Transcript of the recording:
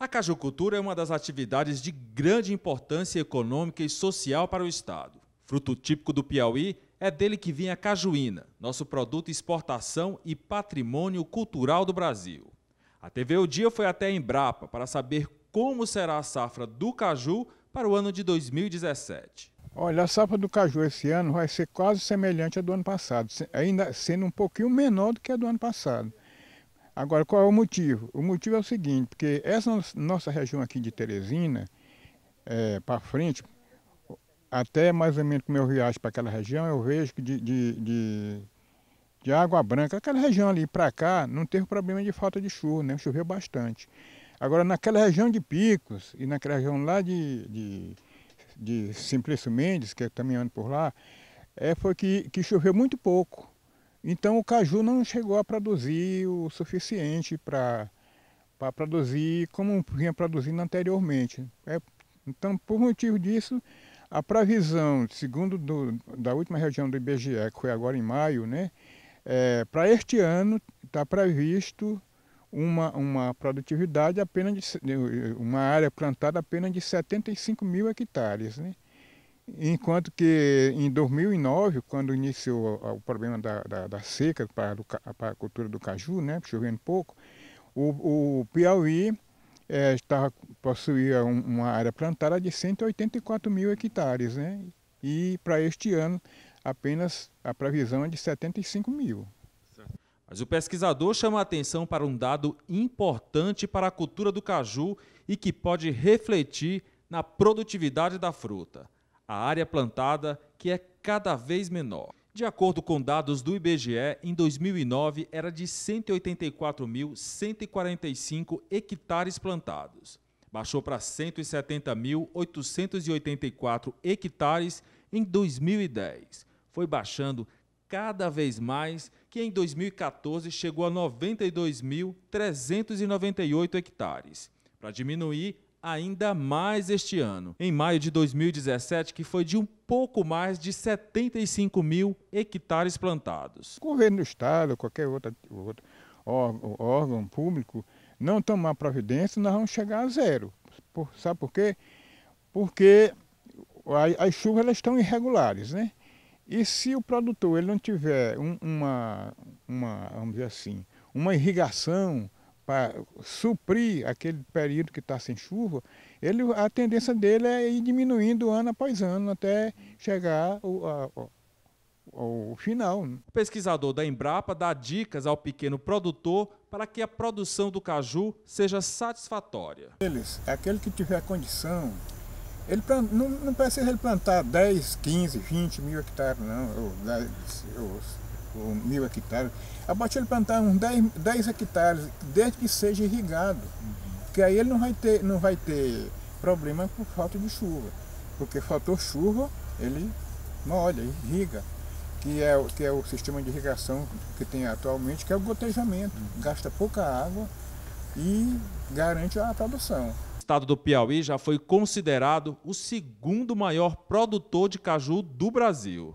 A cajucultura é uma das atividades de grande importância econômica e social para o Estado. Fruto típico do Piauí, é dele que vinha a cajuína, nosso produto exportação e patrimônio cultural do Brasil. A TV O Dia foi até a Embrapa para saber como será a safra do caju para o ano de 2017. Olha, a safra do caju esse ano vai ser quase semelhante à do ano passado, ainda sendo um pouquinho menor do que a do ano passado. Agora, qual é o motivo? O motivo é o seguinte, porque essa nossa região aqui de Teresina, é, para frente, até mais ou menos como eu viajo para aquela região, eu vejo que de, de, de, de Água Branca, aquela região ali para cá, não teve problema de falta de chuva, né? choveu bastante. Agora, naquela região de Picos e naquela região lá de, de, de Simplício Mendes, que eu também ando por lá, é, foi que, que choveu muito pouco. Então o caju não chegou a produzir o suficiente para produzir como vinha produzindo anteriormente. É, então, por motivo disso, a previsão, segundo do, da última região do IBGE, que foi agora em maio, né, é, para este ano está previsto uma, uma produtividade apenas de, uma área plantada apenas de 75 mil hectares. Né? Enquanto que em 2009, quando iniciou o problema da, da, da seca para, do, para a cultura do caju, né, chovendo pouco, o, o Piauí é, estava, possuía um, uma área plantada de 184 mil hectares, né, e para este ano apenas a previsão é de 75 mil. Mas o pesquisador chama a atenção para um dado importante para a cultura do caju e que pode refletir na produtividade da fruta a área plantada, que é cada vez menor. De acordo com dados do IBGE, em 2009 era de 184.145 hectares plantados. Baixou para 170.884 hectares em 2010. Foi baixando cada vez mais, que em 2014 chegou a 92.398 hectares, para diminuir ainda mais este ano, em maio de 2017, que foi de um pouco mais de 75 mil hectares plantados. O governo do Estado, qualquer outro, outro órgão, órgão público, não tomar providência, nós vamos chegar a zero. Por, sabe por quê? Porque as chuvas elas estão irregulares, né? E se o produtor ele não tiver um, uma, uma, vamos dizer assim, uma irrigação para suprir aquele período que está sem chuva, ele, a tendência dele é ir diminuindo ano após ano até chegar o, a, ao final. Né? O pesquisador da Embrapa dá dicas ao pequeno produtor para que a produção do caju seja satisfatória. Eles, aquele que tiver condição, ele planta, não, não precisa ele plantar 10, 15, 20 mil hectares, não, ou, 10, ou ou mil hectares, a partir de plantar uns 10, 10 hectares, desde que seja irrigado, uhum. porque aí ele não vai, ter, não vai ter problema por falta de chuva, porque faltou chuva, ele molha, irriga, que é, que é o sistema de irrigação que tem atualmente, que é o gotejamento, uhum. gasta pouca água e garante a produção. O estado do Piauí já foi considerado o segundo maior produtor de caju do Brasil.